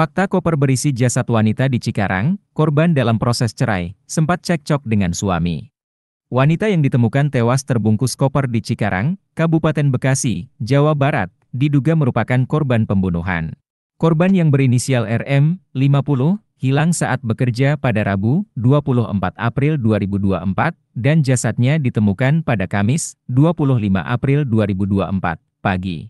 Fakta koper berisi jasad wanita di Cikarang, korban dalam proses cerai, sempat cekcok dengan suami. Wanita yang ditemukan tewas terbungkus koper di Cikarang, Kabupaten Bekasi, Jawa Barat, diduga merupakan korban pembunuhan. Korban yang berinisial RM, 50, hilang saat bekerja pada Rabu, 24 April 2024, dan jasadnya ditemukan pada Kamis, 25 April 2024, pagi.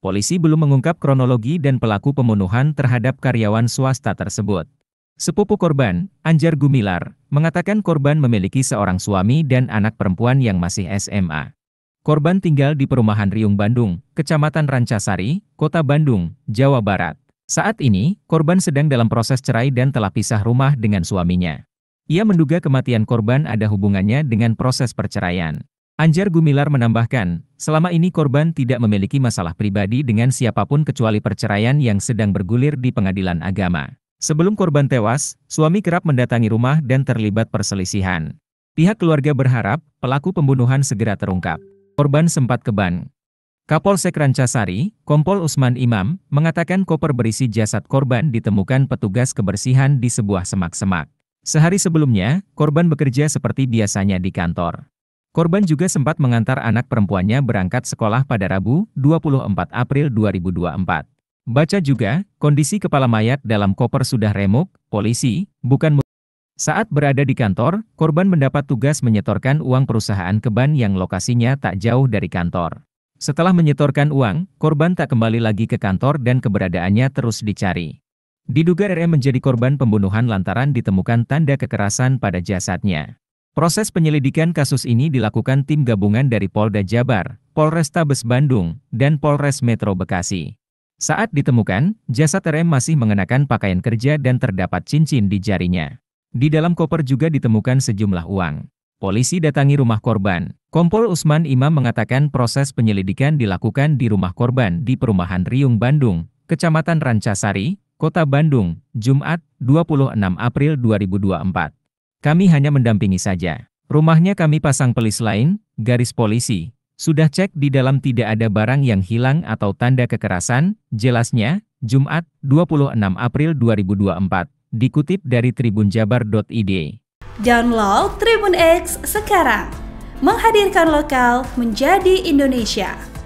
Polisi belum mengungkap kronologi dan pelaku pembunuhan terhadap karyawan swasta tersebut. Sepupu korban, Anjar Gumilar, mengatakan korban memiliki seorang suami dan anak perempuan yang masih SMA. Korban tinggal di perumahan Riung Bandung, Kecamatan Rancasari, Kota Bandung, Jawa Barat. Saat ini, korban sedang dalam proses cerai dan telah pisah rumah dengan suaminya. Ia menduga kematian korban ada hubungannya dengan proses perceraian. Anjar Gumilar menambahkan, selama ini korban tidak memiliki masalah pribadi dengan siapapun kecuali perceraian yang sedang bergulir di pengadilan agama. Sebelum korban tewas, suami kerap mendatangi rumah dan terlibat perselisihan. Pihak keluarga berharap pelaku pembunuhan segera terungkap. Korban sempat keban. Kapolsek Rancasari, Kompol Usman Imam, mengatakan koper berisi jasad korban ditemukan petugas kebersihan di sebuah semak-semak. Sehari sebelumnya, korban bekerja seperti biasanya di kantor. Korban juga sempat mengantar anak perempuannya berangkat sekolah pada Rabu, 24 April 2024. Baca juga, kondisi kepala mayat dalam koper sudah remuk, polisi, bukan saat berada di kantor, korban mendapat tugas menyetorkan uang perusahaan ke bank yang lokasinya tak jauh dari kantor. Setelah menyetorkan uang, korban tak kembali lagi ke kantor dan keberadaannya terus dicari. Diduga RM menjadi korban pembunuhan lantaran ditemukan tanda kekerasan pada jasadnya. Proses penyelidikan kasus ini dilakukan tim gabungan dari Polda Jabar, Polrestabes Bandung, dan Polres Metro Bekasi. Saat ditemukan, jasad RM masih mengenakan pakaian kerja dan terdapat cincin di jarinya. Di dalam koper juga ditemukan sejumlah uang. Polisi datangi rumah korban. Kompol Usman Imam mengatakan proses penyelidikan dilakukan di rumah korban di perumahan Riung Bandung, Kecamatan Rancasari, Kota Bandung, Jumat, 26 April 2024. Kami hanya mendampingi saja. Rumahnya kami pasang pelis lain, garis polisi. Sudah cek di dalam tidak ada barang yang hilang atau tanda kekerasan, jelasnya, Jumat, 26 April 2024, dikutip dari tribunjabar.id. Download Tribun X sekarang, menghadirkan lokal menjadi Indonesia.